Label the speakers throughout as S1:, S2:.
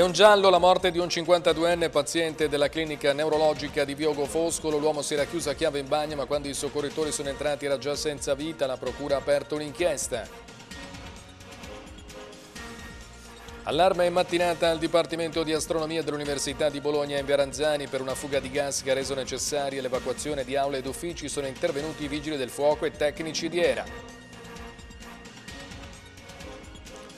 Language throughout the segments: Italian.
S1: È un giallo la morte di un 52enne paziente della clinica neurologica di Biogo Foscolo. L'uomo si era chiuso a chiave in bagno ma quando i soccorritori sono entrati era già senza vita. La procura ha aperto un'inchiesta. Allarme in mattinata al Dipartimento di Astronomia dell'Università di Bologna in Veranzani per una fuga di gas che ha reso necessaria l'evacuazione di aule ed uffici. Sono intervenuti i vigili del fuoco e tecnici di ERA.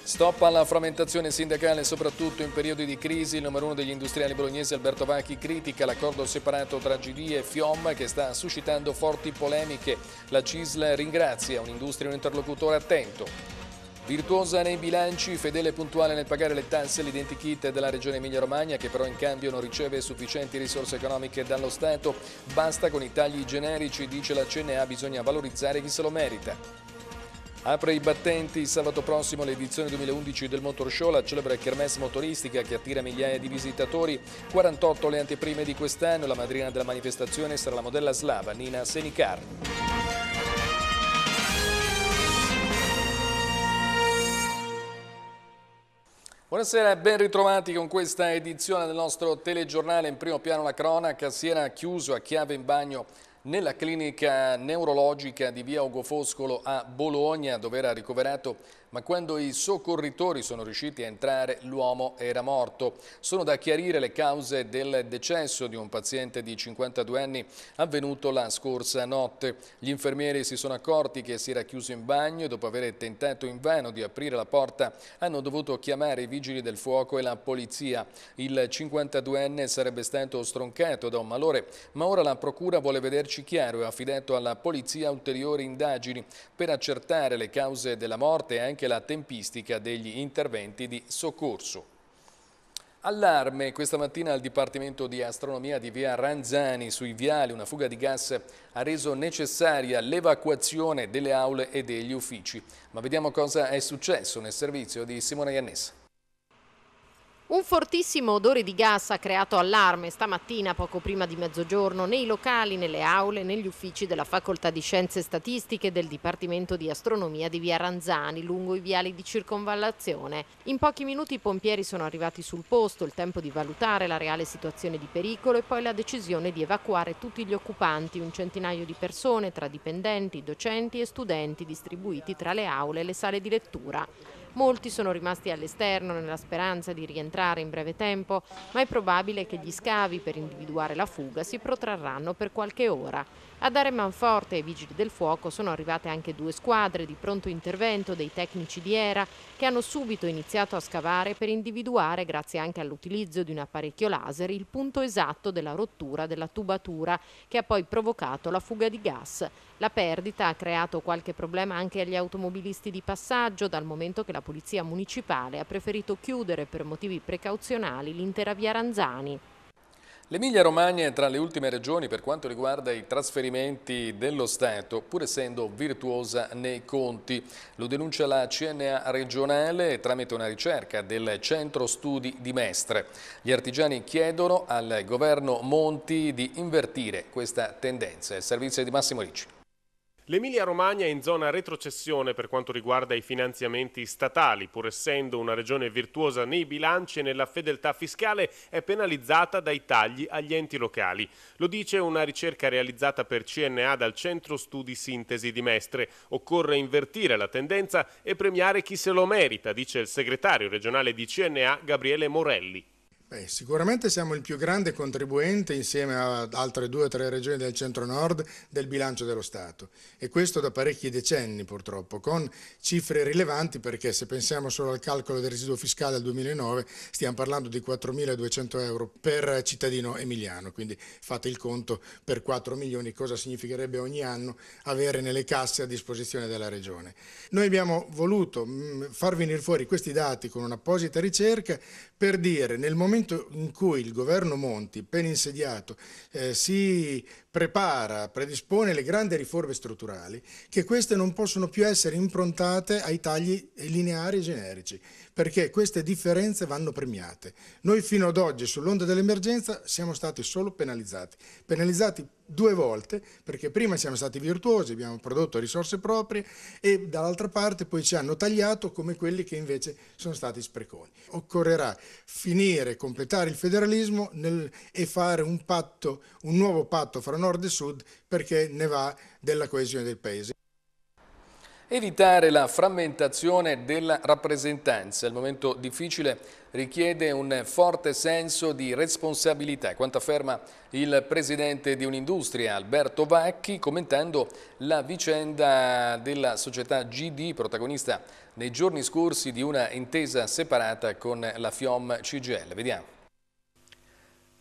S1: Stop alla frammentazione sindacale, soprattutto in periodi di crisi. Il numero uno degli industriali bolognesi Alberto Vacchi critica l'accordo separato tra GD e FIOM che sta suscitando forti polemiche. La CISL ringrazia un'industria e un interlocutore attento. Virtuosa nei bilanci, fedele e puntuale nel pagare le tasse, l'identikit della regione Emilia-Romagna che però in cambio non riceve sufficienti risorse economiche dallo Stato. Basta con i tagli generici, dice la CNA, bisogna valorizzare chi se lo merita. Apre i battenti sabato prossimo l'edizione 2011 del Motor Show, la celebre kermesse motoristica che attira migliaia di visitatori. 48 le anteprime di quest'anno, la madrina della manifestazione sarà la modella slava Nina Senicar. Buonasera e ben ritrovati con questa edizione del nostro telegiornale. In primo piano la cronaca, si era chiuso a chiave in bagno nella clinica neurologica di via Ugo Foscolo a Bologna dove era ricoverato ma quando i soccorritori sono riusciti a entrare l'uomo era morto. Sono da chiarire le cause del decesso di un paziente di 52 anni avvenuto la scorsa notte. Gli infermieri si sono accorti che si era chiuso in bagno e dopo aver tentato in vano di aprire la porta hanno dovuto chiamare i vigili del fuoco e la polizia. Il 52enne sarebbe stato stroncato da un malore, ma ora la procura vuole vederci chiaro e ha affidato alla polizia ulteriori indagini per accertare le cause della morte e anche anche la tempistica degli interventi di soccorso. Allarme questa mattina al Dipartimento di Astronomia di via Ranzani sui viali. Una fuga di gas ha reso necessaria l'evacuazione delle aule e degli uffici. Ma vediamo cosa è successo nel servizio di Simone Iannessa.
S2: Un fortissimo odore di gas ha creato allarme stamattina poco prima di mezzogiorno nei locali, nelle aule, negli uffici della Facoltà di Scienze Statistiche del Dipartimento di Astronomia di Via Ranzani lungo i viali di circonvallazione. In pochi minuti i pompieri sono arrivati sul posto, il tempo di valutare la reale situazione di pericolo e poi la decisione di evacuare tutti gli occupanti, un centinaio di persone tra dipendenti, docenti e studenti distribuiti tra le aule e le sale di lettura. Molti sono rimasti all'esterno nella speranza di rientrare in breve tempo, ma è probabile che gli scavi per individuare la fuga si protrarranno per qualche ora. A dare manforte ai vigili del fuoco sono arrivate anche due squadre di pronto intervento dei tecnici di ERA che hanno subito iniziato a scavare per individuare, grazie anche all'utilizzo di un apparecchio laser, il punto esatto della rottura della tubatura che ha poi provocato la fuga di gas. La perdita ha creato qualche problema anche agli automobilisti di passaggio dal momento che la Polizia Municipale ha preferito chiudere per motivi precauzionali l'intera via Ranzani.
S1: L'Emilia Romagna è tra le ultime regioni per quanto riguarda i trasferimenti dello Stato, pur essendo virtuosa nei conti. Lo denuncia la CNA regionale tramite una ricerca del Centro Studi di Mestre. Gli artigiani chiedono al governo Monti di
S3: invertire questa tendenza. servizio di Massimo Ricci. L'Emilia Romagna è in zona retrocessione per quanto riguarda i finanziamenti statali, pur essendo una regione virtuosa nei bilanci e nella fedeltà fiscale, è penalizzata dai tagli agli enti locali. Lo dice una ricerca realizzata per CNA dal Centro Studi Sintesi di Mestre. Occorre invertire la tendenza e premiare chi se lo merita, dice il segretario regionale di CNA Gabriele Morelli.
S4: Beh, sicuramente siamo il più grande contribuente insieme ad altre due o tre regioni del centro-nord del bilancio dello Stato e questo da parecchi decenni purtroppo, con cifre rilevanti perché se pensiamo solo al calcolo del residuo fiscale al 2009 stiamo parlando di 4.200 euro per cittadino emiliano, quindi fate il conto per 4 milioni cosa significherebbe ogni anno avere nelle casse a disposizione della regione. Noi abbiamo voluto mm, far venire fuori questi dati con un'apposita ricerca per dire nel momento momento in cui il governo Monti, appena insediato, eh, si prepara, predispone le grandi riforme strutturali, che queste non possono più essere improntate ai tagli lineari e generici, perché queste differenze vanno premiate. Noi fino ad oggi, sull'onda dell'emergenza, siamo stati solo penalizzati, penalizzati due volte, perché prima siamo stati virtuosi, abbiamo prodotto risorse proprie e dall'altra parte poi ci hanno tagliato come quelli che invece sono stati spreconi. Occorrerà finire, completare il federalismo nel, e fare un, patto, un nuovo patto fra nord e sud perché ne va della coesione del paese.
S1: Evitare la frammentazione della rappresentanza, il momento difficile richiede un forte senso di responsabilità, quanto afferma il presidente di un'industria Alberto Vacchi commentando la vicenda della società GD protagonista nei giorni scorsi di una intesa separata con la FIOM CGL. Vediamo.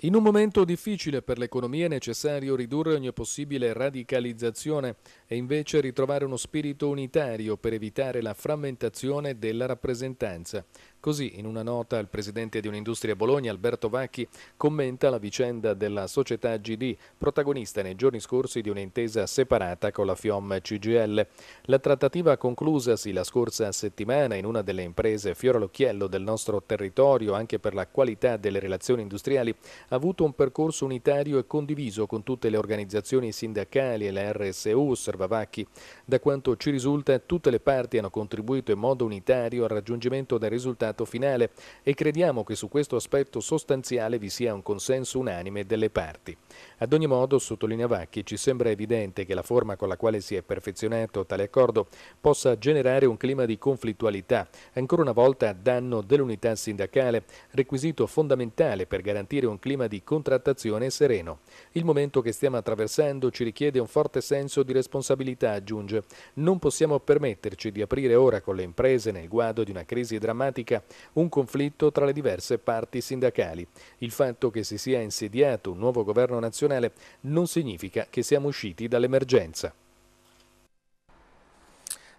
S1: In un momento difficile per l'economia è necessario ridurre ogni possibile radicalizzazione e invece ritrovare uno spirito unitario per evitare la frammentazione della rappresentanza. Così, in una nota, il presidente di Un'Industria Bologna, Alberto Vacchi, commenta la vicenda della società GD, protagonista nei giorni scorsi di un'intesa separata con la FIOM CGL. La trattativa conclusasi la scorsa settimana in una delle imprese fior all'occhiello del nostro territorio, anche per la qualità delle relazioni industriali, ha avuto un percorso unitario e condiviso con tutte le organizzazioni sindacali e la RSU, osserva Vacchi. Da quanto ci risulta, tutte le parti hanno contribuito in modo unitario al raggiungimento del risultato risultato finale e crediamo che su questo aspetto sostanziale vi sia un consenso unanime delle parti. Ad ogni modo, sottolinea Vacchi, ci sembra evidente che la forma con la quale si è perfezionato tale accordo possa generare un clima di conflittualità, ancora una volta a danno dell'unità sindacale, requisito fondamentale per garantire un clima di contrattazione sereno. Il momento che stiamo attraversando ci richiede un forte senso di responsabilità, aggiunge. Non possiamo permetterci di aprire ora con le imprese nel guado di una crisi drammatica un conflitto tra le diverse parti sindacali. Il fatto che si sia insediato un nuovo governo nazionale non significa che siamo usciti dall'emergenza.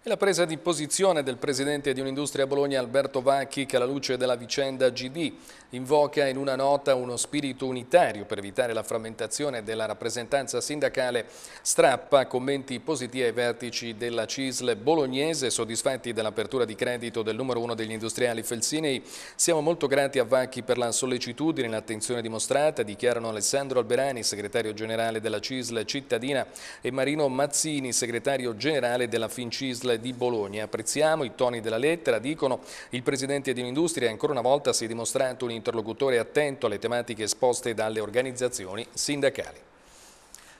S1: E la presa di posizione del presidente di un'industria a Bologna Alberto Vacchi che alla luce della vicenda GD invoca in una nota uno spirito unitario per evitare la frammentazione della rappresentanza sindacale strappa commenti positivi ai vertici della CISL bolognese soddisfatti dell'apertura di credito del numero uno degli industriali Felsinei. Siamo molto grati a Vacchi per la sollecitudine e l'attenzione dimostrata, dichiarano Alessandro Alberani, segretario generale della CISL cittadina e Marino Mazzini, segretario generale della FinCISL di Bologna. Apprezziamo i toni della lettera, dicono il Presidente di Un'Industria ancora una volta si è dimostrato un interlocutore attento alle tematiche esposte dalle organizzazioni sindacali.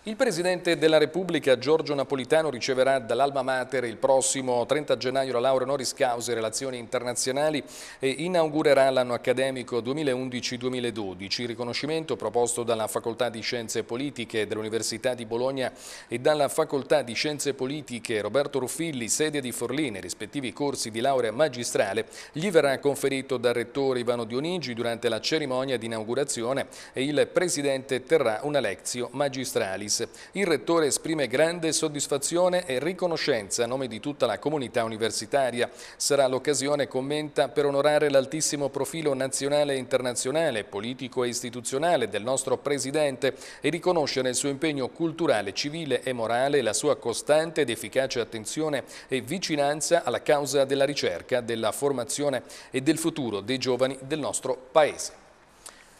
S1: Il Presidente della Repubblica Giorgio Napolitano riceverà dall'Alma Mater il prossimo 30 gennaio la laurea honoris causa in relazioni internazionali e inaugurerà l'anno accademico 2011-2012, riconoscimento proposto dalla Facoltà di Scienze Politiche dell'Università di Bologna e dalla Facoltà di Scienze Politiche Roberto Ruffilli, sedia di Forlì, nei rispettivi corsi di laurea magistrale, gli verrà conferito dal Rettore Ivano Dionigi durante la cerimonia di inaugurazione e il Presidente terrà una lezio magistralis. Iris. Il rettore esprime grande soddisfazione e riconoscenza a nome di tutta la comunità universitaria. Sarà l'occasione, commenta, per onorare l'altissimo profilo nazionale e internazionale, politico e istituzionale del nostro Presidente e riconoscere il suo impegno culturale, civile e morale la sua costante ed efficace attenzione e vicinanza alla causa della ricerca, della formazione e del futuro dei giovani del nostro Paese.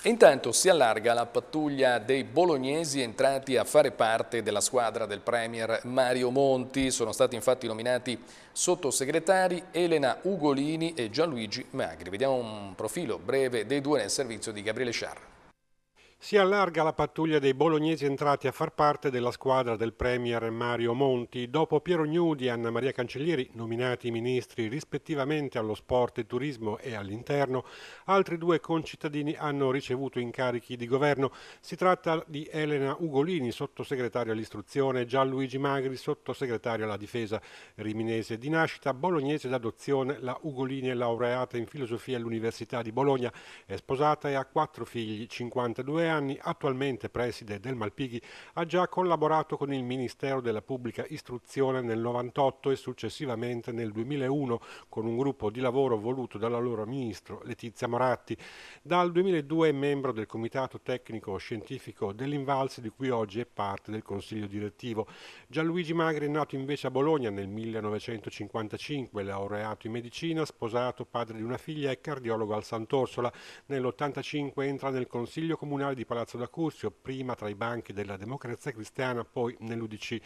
S1: Intanto si allarga la pattuglia dei bolognesi entrati a fare parte della squadra del Premier Mario Monti. Sono stati infatti nominati sottosegretari Elena Ugolini e Gianluigi Magri. Vediamo un profilo breve dei due nel servizio di Gabriele Sciarra
S5: si allarga la pattuglia dei bolognesi entrati a far parte della squadra del Premier Mario Monti. Dopo Piero Gnudi e Anna Maria Cancellieri, nominati ministri rispettivamente allo sport e turismo e all'interno, altri due concittadini hanno ricevuto incarichi di governo. Si tratta di Elena Ugolini, sottosegretario all'istruzione, e Gianluigi Magri, sottosegretario alla difesa riminese. Di nascita bolognese d'adozione, la Ugolini è laureata in filosofia all'Università di Bologna, è sposata e ha quattro figli, 52 anni anni, attualmente preside del Malpighi, ha già collaborato con il Ministero della Pubblica Istruzione nel 1998 e successivamente nel 2001 con un gruppo di lavoro voluto dall'allora ministro Letizia Moratti. Dal 2002 è membro del Comitato Tecnico Scientifico dell'Invalsi di cui oggi è parte del Consiglio Direttivo. Gianluigi Magri è nato invece a Bologna nel 1955, laureato in medicina, sposato, padre di una figlia e cardiologo al Sant'Orsola. Nell'85 entra nel Consiglio Comunale di di Palazzo d'Accursio, prima tra i banchi della Democrazia Cristiana, poi nell'UDC.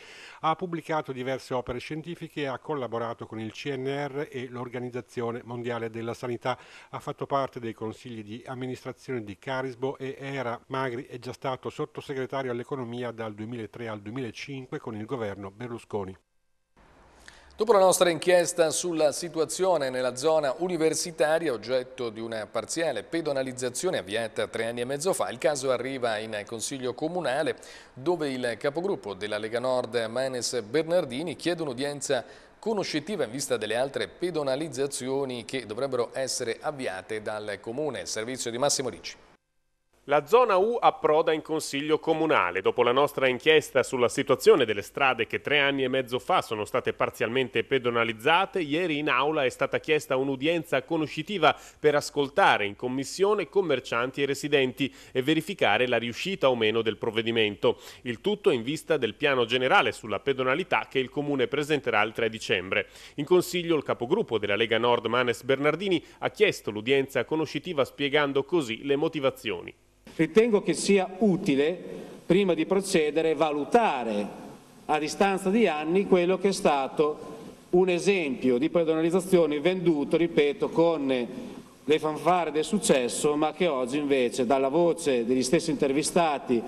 S5: Ha pubblicato diverse opere scientifiche e ha collaborato con il CNR e l'Organizzazione Mondiale della Sanità. Ha fatto parte dei consigli di amministrazione di Carisbo e era Magri è già stato sottosegretario all'economia dal 2003 al 2005 con il governo Berlusconi.
S1: Dopo la nostra inchiesta sulla situazione nella zona universitaria, oggetto di una parziale pedonalizzazione avviata tre anni e mezzo fa, il caso arriva in Consiglio Comunale dove il capogruppo della Lega Nord Manes Bernardini chiede un'udienza conoscitiva in vista delle altre pedonalizzazioni che dovrebbero essere avviate dal Comune.
S3: Servizio di Massimo Ricci. La zona U approda in consiglio comunale. Dopo la nostra inchiesta sulla situazione delle strade che tre anni e mezzo fa sono state parzialmente pedonalizzate, ieri in aula è stata chiesta un'udienza conoscitiva per ascoltare in commissione commercianti e residenti e verificare la riuscita o meno del provvedimento. Il tutto in vista del piano generale sulla pedonalità che il comune presenterà il 3 dicembre. In consiglio il capogruppo della Lega Nord Manes Bernardini ha chiesto l'udienza conoscitiva spiegando così le motivazioni.
S6: Ritengo che sia utile, prima di procedere, valutare a distanza di anni quello che è stato un esempio di pedonalizzazione venduto, ripeto, con le fanfare del successo, ma che oggi invece dalla voce degli stessi intervistati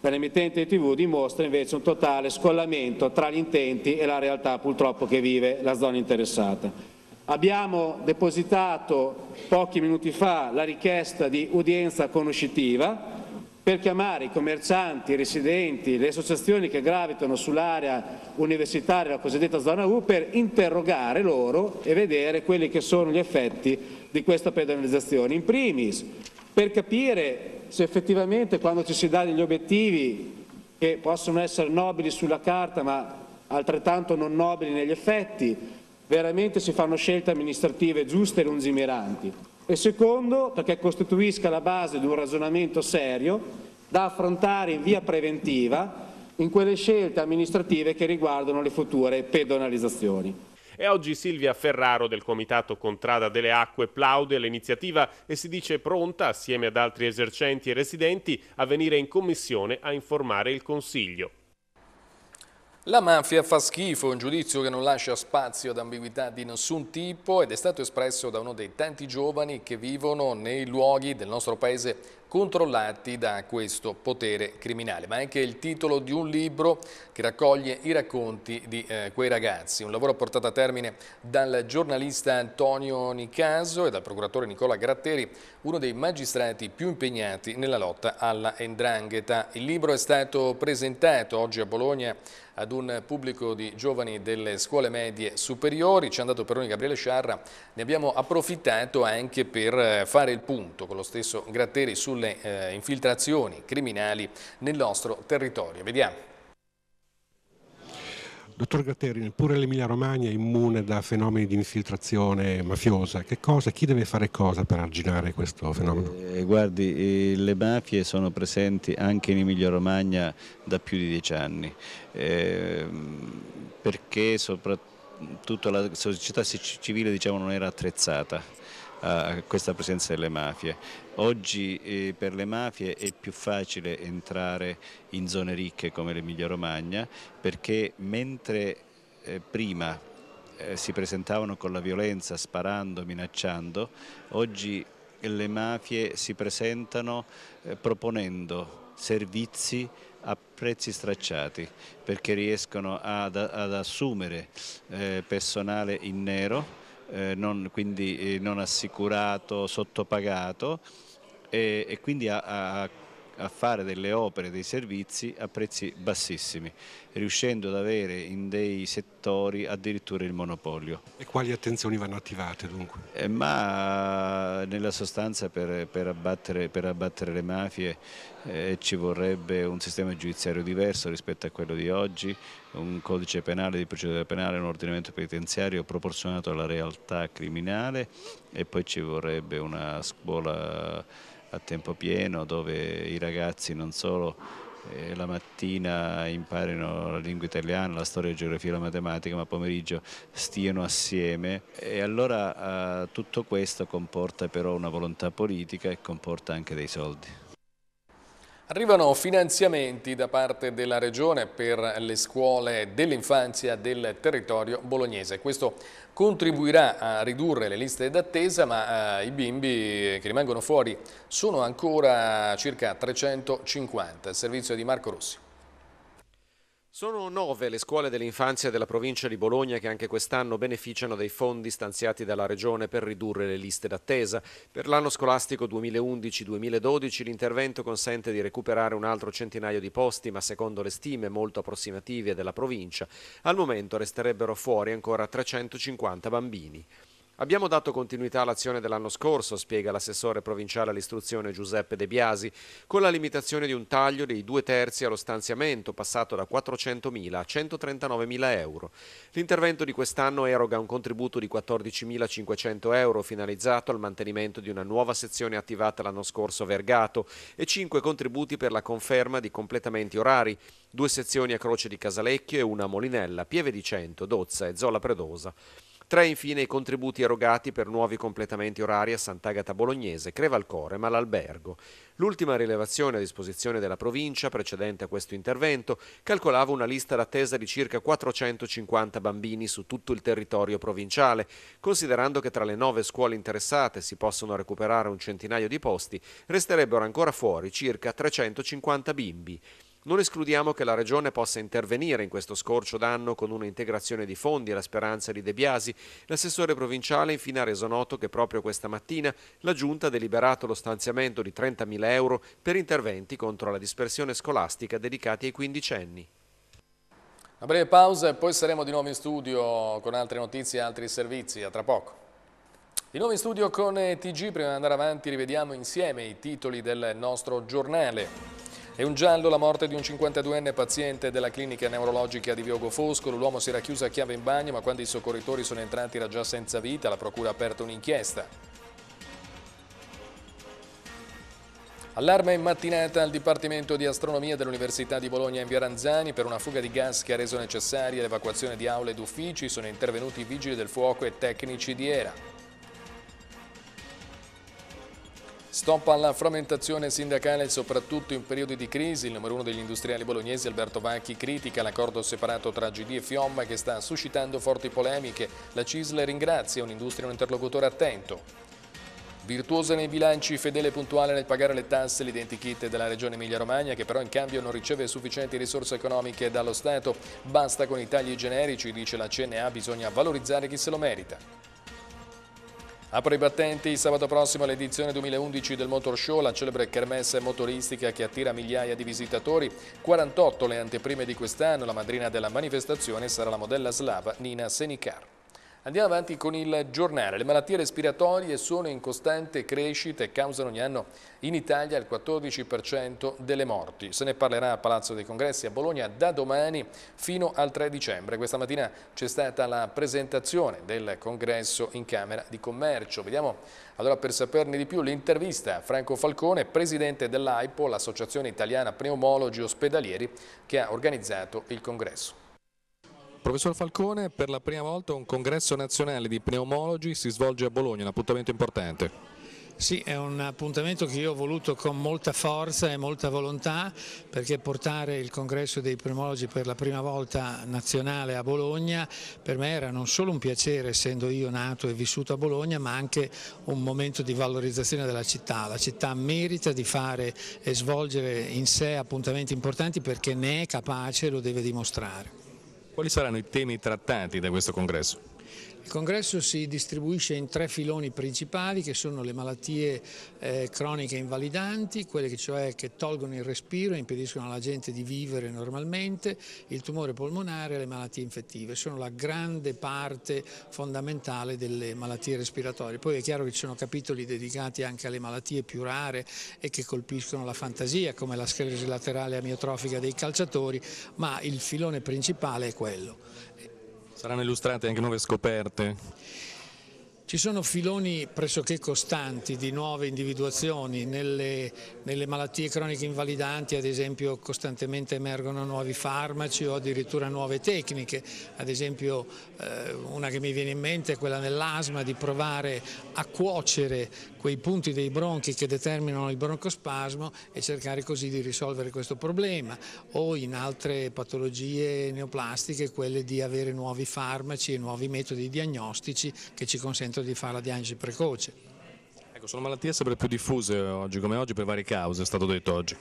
S6: dall'emittente di TV dimostra invece un totale scollamento tra gli intenti e la realtà purtroppo che vive la zona interessata. Abbiamo depositato pochi minuti fa la richiesta di udienza conoscitiva per chiamare i commercianti, i residenti, le associazioni che gravitano sull'area universitaria, la cosiddetta zona U, per interrogare loro e vedere quelli che sono gli effetti di questa pedonalizzazione. In primis, per capire se effettivamente quando ci si dà degli obiettivi che possono essere nobili sulla carta ma altrettanto non nobili negli effetti, veramente si fanno scelte amministrative giuste e lungimiranti e secondo perché costituisca la base di un ragionamento serio da affrontare in via preventiva in quelle scelte amministrative che riguardano le future pedonalizzazioni.
S3: E oggi Silvia Ferraro del Comitato Contrada delle Acque plaude l'iniziativa e si dice pronta, assieme ad altri esercenti e residenti, a venire in commissione a informare il Consiglio. La mafia fa schifo, un giudizio che non lascia spazio ad
S1: ambiguità di nessun tipo ed è stato espresso da uno dei tanti giovani che vivono nei luoghi del nostro paese controllati da questo potere criminale, ma anche il titolo di un libro che raccoglie i racconti di eh, quei ragazzi, un lavoro portato a termine dal giornalista Antonio Nicaso e dal procuratore Nicola Gratteri, uno dei magistrati più impegnati nella lotta alla endrangheta. Il libro è stato presentato oggi a Bologna ad un pubblico di giovani delle scuole medie superiori, ci è andato per noi Gabriele Sciarra, ne abbiamo approfittato anche per eh, fare il punto con lo stesso Gratteri sul sulle eh, infiltrazioni criminali nel nostro territorio. Vediamo.
S5: Dottor Gratteri, neppure l'Emilia Romagna è immune da fenomeni di infiltrazione mafiosa. Che cosa, chi deve fare cosa per arginare questo fenomeno?
S7: Eh, guardi, le mafie sono presenti anche in Emilia Romagna da più di dieci anni, eh, perché soprattutto la società civile diciamo, non era attrezzata a questa presenza delle mafie. Oggi eh, per le mafie è più facile entrare in zone ricche come l'Emilia Romagna perché mentre eh, prima eh, si presentavano con la violenza sparando, minacciando, oggi le mafie si presentano proponendo servizi a prezzi stracciati perché riescono ad, ad assumere personale in nero eh, non, quindi eh, non assicurato, sottopagato e, e quindi ha, ha a fare delle opere, dei servizi a prezzi bassissimi, riuscendo ad avere in dei settori addirittura il monopolio.
S5: E quali attenzioni vanno attivate dunque?
S7: Eh, ma nella sostanza per, per, abbattere, per abbattere, le mafie eh, ci vorrebbe un sistema giudiziario diverso rispetto a quello di oggi, un codice penale di procedura penale, un ordinamento penitenziario proporzionato alla realtà criminale e poi ci vorrebbe una scuola a tempo pieno dove i ragazzi non solo eh, la mattina imparino la lingua italiana, la storia, la geografia, la matematica, ma pomeriggio stiano assieme e allora eh, tutto questo comporta però una volontà politica e comporta anche dei soldi.
S1: Arrivano finanziamenti da parte della Regione per le scuole dell'infanzia del territorio bolognese. Questo contribuirà a ridurre le liste d'attesa, ma eh, i bimbi che rimangono fuori
S8: sono ancora circa 350. servizio di Marco Rossi. Sono nove le scuole dell'infanzia della provincia di Bologna che anche quest'anno beneficiano dei fondi stanziati dalla Regione per ridurre le liste d'attesa. Per l'anno scolastico 2011-2012 l'intervento consente di recuperare un altro centinaio di posti, ma secondo le stime molto approssimative della provincia, al momento resterebbero fuori ancora 350 bambini. Abbiamo dato continuità all'azione dell'anno scorso, spiega l'assessore provinciale all'istruzione Giuseppe De Biasi, con la limitazione di un taglio dei due terzi allo stanziamento, passato da 400.000 a 139.000 euro. L'intervento di quest'anno eroga un contributo di 14.500 euro finalizzato al mantenimento di una nuova sezione attivata l'anno scorso a Vergato e 5 contributi per la conferma di completamenti orari, due sezioni a Croce di Casalecchio e una a Molinella, Pieve di Cento, Dozza e Zola Predosa. Tre infine i contributi erogati per nuovi completamenti orari a Sant'Agata Bolognese, Crevalcore e Malalbergo. L'ultima rilevazione a disposizione della provincia precedente a questo intervento calcolava una lista d'attesa di circa 450 bambini su tutto il territorio provinciale, considerando che tra le nove scuole interessate si possono recuperare un centinaio di posti, resterebbero ancora fuori circa 350 bimbi. Non escludiamo che la Regione possa intervenire in questo scorcio d'anno con una integrazione di fondi, la speranza di De Biasi. L'assessore provinciale infine ha reso noto che proprio questa mattina la Giunta ha deliberato lo stanziamento di 30.000 euro per interventi contro la dispersione scolastica dedicati ai quindicenni.
S1: Una breve pausa e poi saremo di nuovo in studio con altre notizie e altri servizi. A tra poco. Di nuovo in studio con eh, TG, prima di andare avanti rivediamo insieme i titoli del nostro giornale. È un giallo, la morte di un 52enne paziente della clinica neurologica di Viogo Foscolo. L'uomo si era chiuso a chiave in bagno, ma quando i soccorritori sono entrati era già senza vita. La procura ha aperto un'inchiesta. Allarme in mattinata al Dipartimento di Astronomia dell'Università di Bologna in via Ranzani per una fuga di gas che ha reso necessaria l'evacuazione di aule ed uffici. Sono intervenuti vigili del fuoco e tecnici di ERA. Stop alla frammentazione sindacale soprattutto in periodi di crisi. Il numero uno degli industriali bolognesi Alberto Vacchi critica l'accordo separato tra GD e Fiomma che sta suscitando forti polemiche. La CISL ringrazia un'industria e un interlocutore attento. Virtuosa nei bilanci, fedele e puntuale nel pagare le tasse, l'identikit della regione Emilia-Romagna che però in cambio non riceve sufficienti risorse economiche dallo Stato. Basta con i tagli generici, dice la CNA, bisogna valorizzare chi se lo merita. Apre i battenti sabato prossimo l'edizione 2011 del Motor Show, la celebre kermesse motoristica che attira migliaia di visitatori. 48 le anteprime di quest'anno, la madrina della manifestazione sarà la modella slava Nina Senicar. Andiamo avanti con il giornale. Le malattie respiratorie sono in costante crescita e causano ogni anno in Italia il 14% delle morti. Se ne parlerà a Palazzo dei Congressi a Bologna da domani fino al 3 dicembre. Questa mattina c'è stata la presentazione del congresso in Camera di Commercio. Vediamo allora per saperne di più l'intervista a Franco Falcone, presidente dell'AIPO, l'Associazione Italiana Pneumologi Ospedalieri, che ha organizzato il congresso. Professor Falcone, per la prima volta un congresso nazionale di pneumologi si svolge a Bologna, un appuntamento importante. Sì, è un appuntamento
S9: che io ho voluto con molta forza e molta volontà perché portare il congresso dei pneumologi per la prima volta nazionale a Bologna per me era non solo un piacere essendo io nato e vissuto a Bologna ma anche un momento di valorizzazione della città. La città merita di fare e svolgere in sé appuntamenti importanti perché ne è capace e lo deve dimostrare.
S1: Quali saranno i temi trattati da questo congresso?
S9: Il congresso si distribuisce in tre filoni principali che sono le malattie eh, croniche invalidanti, quelle che cioè che tolgono il respiro e impediscono alla gente di vivere normalmente, il tumore polmonare e le malattie infettive. Sono la grande parte fondamentale delle malattie respiratorie. Poi è chiaro che ci sono capitoli dedicati anche alle malattie più rare e che colpiscono la fantasia come la sclerosi laterale amiotrofica dei calciatori, ma il filone principale è quello.
S1: Saranno illustrate anche nuove scoperte?
S9: Ci sono filoni pressoché costanti di nuove individuazioni, nelle, nelle, malattie croniche invalidanti ad esempio costantemente emergono nuovi farmaci o addirittura nuove tecniche, ad esempio eh, una che mi viene in mente è quella nell'asma di provare a cuocere quei punti dei bronchi che determinano il broncospasmo e cercare così di risolvere questo problema o in altre patologie neoplastiche quelle di avere nuovi farmaci e nuovi metodi diagnostici che ci consentono tentando di fare la diagnosi precoce.
S1: Ecco, sono malattie sempre più diffuse oggi come oggi per varie cause, è stato detto oggi.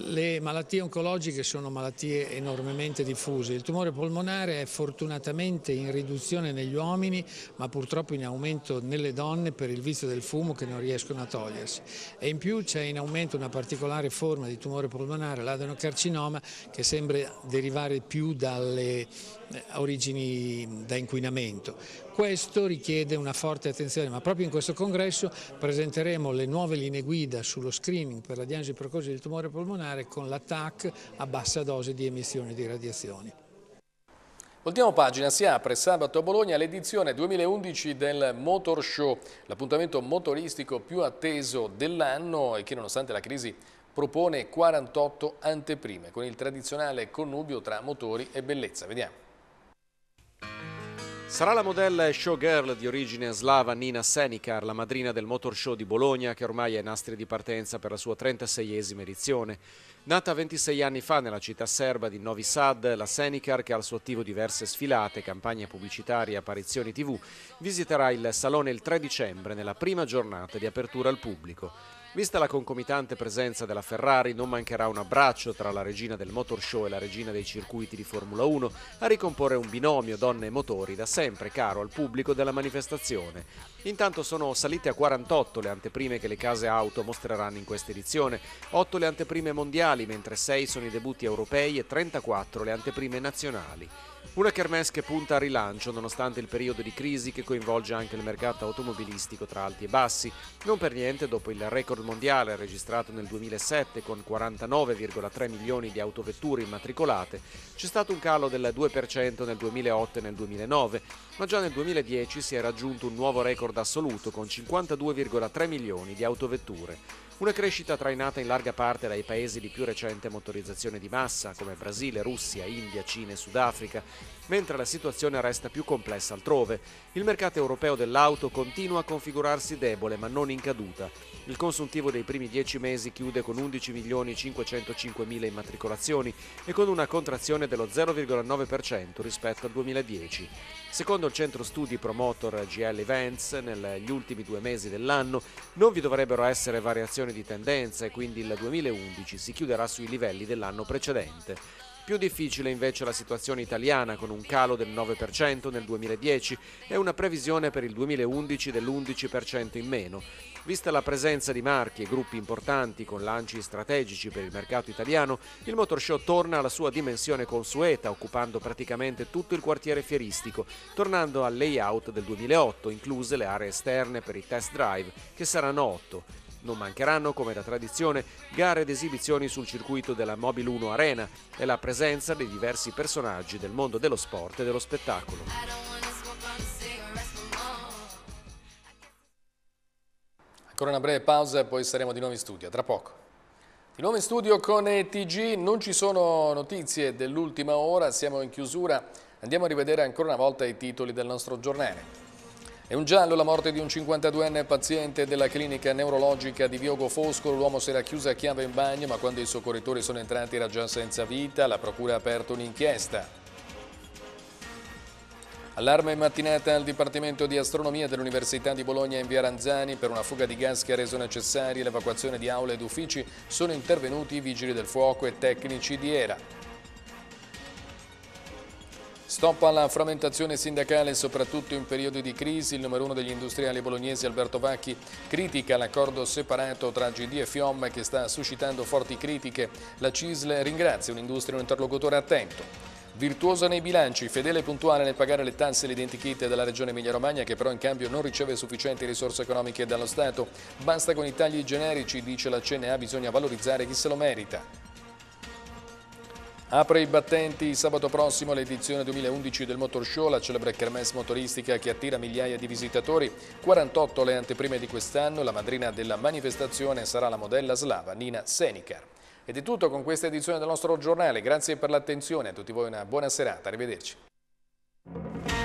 S9: Le malattie oncologiche sono malattie enormemente diffuse, il tumore polmonare è fortunatamente in riduzione negli uomini ma purtroppo in aumento nelle donne per il vizio del fumo che non riescono a togliersi e in più c'è in aumento una particolare forma di tumore polmonare, l'adenocarcinoma che sembra derivare più dalle eh, origini da inquinamento. Questo richiede una forte attenzione, ma proprio in questo congresso presenteremo le nuove linee guida sullo screening per la diagnosi precoce del tumore polmonare con l'attack a bassa dose di emissione di radiazioni.
S1: Ultima pagina, si apre sabato a Bologna l'edizione 2011 del Motor Show, l'appuntamento motoristico più atteso dell'anno e che nonostante la crisi propone 48 anteprime con il tradizionale connubio tra motori e bellezza. Vediamo.
S8: Sarà la modella e showgirl di origine slava Nina Senikar, la madrina del Motor Show di Bologna, che ormai è in astri di partenza per la sua 36esima edizione. Nata 26 anni fa nella città serba di Novi Sad, la Senikar, che ha al suo attivo diverse sfilate, campagne pubblicitarie e apparizioni tv, visiterà il salone il 3 dicembre nella prima giornata di apertura al pubblico. Vista la concomitante presenza della Ferrari, non mancherà un abbraccio tra la regina del motor show e la regina dei circuiti di Formula 1 a ricomporre un binomio donne e motori da sempre caro al pubblico della manifestazione. Intanto sono salite a 48 le anteprime che le case auto mostreranno in questa edizione, 8 le anteprime mondiali, mentre 6 sono i debutti europei e 34 le anteprime nazionali. Una kermesse che punta a rilancio nonostante il periodo di crisi che coinvolge anche il mercato automobilistico tra alti e bassi. Non per niente dopo il record mondiale registrato nel 2007 con 49,3 milioni di autovetture immatricolate, c'è stato un calo del 2% nel 2008 e nel 2009 ma già nel 2010 si è raggiunto un nuovo record assoluto con 52,3 milioni di autovetture, una crescita trainata in larga parte dai paesi di più recente motorizzazione di massa come Brasile, Russia, India, Cina e Sudafrica, mentre la situazione resta più complessa altrove. Il mercato europeo dell'auto continua a configurarsi debole ma non in caduta il consuntivo dei primi dieci mesi chiude con 11.505.000 immatricolazioni e con una contrazione dello 0,9% rispetto al 2010. Secondo il centro studi Promotor GL Events, negli ultimi due mesi dell'anno non vi dovrebbero essere variazioni di tendenza e quindi il 2011 si chiuderà sui livelli dell'anno precedente. Più difficile invece la situazione italiana con un calo del 9% nel 2010 e una previsione per il 2011 dell'11% in meno. Vista la presenza di marchi e gruppi importanti con lanci strategici per il mercato italiano, il Motor Show torna alla sua dimensione consueta, occupando praticamente tutto il quartiere fieristico, tornando al layout del 2008, incluse le aree esterne per i test drive, che saranno 8. Non mancheranno, come da tradizione, gare ed esibizioni sul circuito della Mobile 1 Arena e la presenza dei diversi personaggi del mondo dello sport e dello spettacolo. Ancora una breve pausa e poi
S1: saremo di nuovo in studio, tra poco. Di nuovo in studio con TG, non ci sono notizie dell'ultima ora, siamo in chiusura, andiamo a rivedere ancora una volta i titoli del nostro giornale. È un giallo la morte di un 52enne paziente della clinica neurologica di Viogo Foscolo. L'uomo si era chiuso a chiave in bagno, ma quando i soccorritori sono entrati era già senza vita. La procura ha aperto un'inchiesta. Allarme mattinata al Dipartimento di Astronomia dell'Università di Bologna in via Ranzani per una fuga di gas che ha reso necessaria l'evacuazione di aule ed uffici. Sono intervenuti i vigili del fuoco e tecnici di ERA. Stop alla frammentazione sindacale, soprattutto in periodi di crisi. Il numero uno degli industriali bolognesi Alberto Vacchi critica l'accordo separato tra GD e FIOM che sta suscitando forti critiche. La CISL ringrazia un'industria e un interlocutore attento. Virtuosa nei bilanci, fedele e puntuale nel pagare le tasse e le l'identikit della regione Emilia-Romagna che però in cambio non riceve sufficienti risorse economiche dallo Stato. Basta con i tagli generici, dice la CNA, bisogna valorizzare chi se lo merita. Apre i battenti sabato prossimo l'edizione 2011 del Motor Show, la celebre kermesse motoristica che attira migliaia di visitatori. 48 le anteprime di quest'anno, la madrina della manifestazione sarà la modella slava Nina Senikar. Ed è tutto con questa edizione del nostro giornale, grazie per l'attenzione, a tutti voi una buona serata, arrivederci.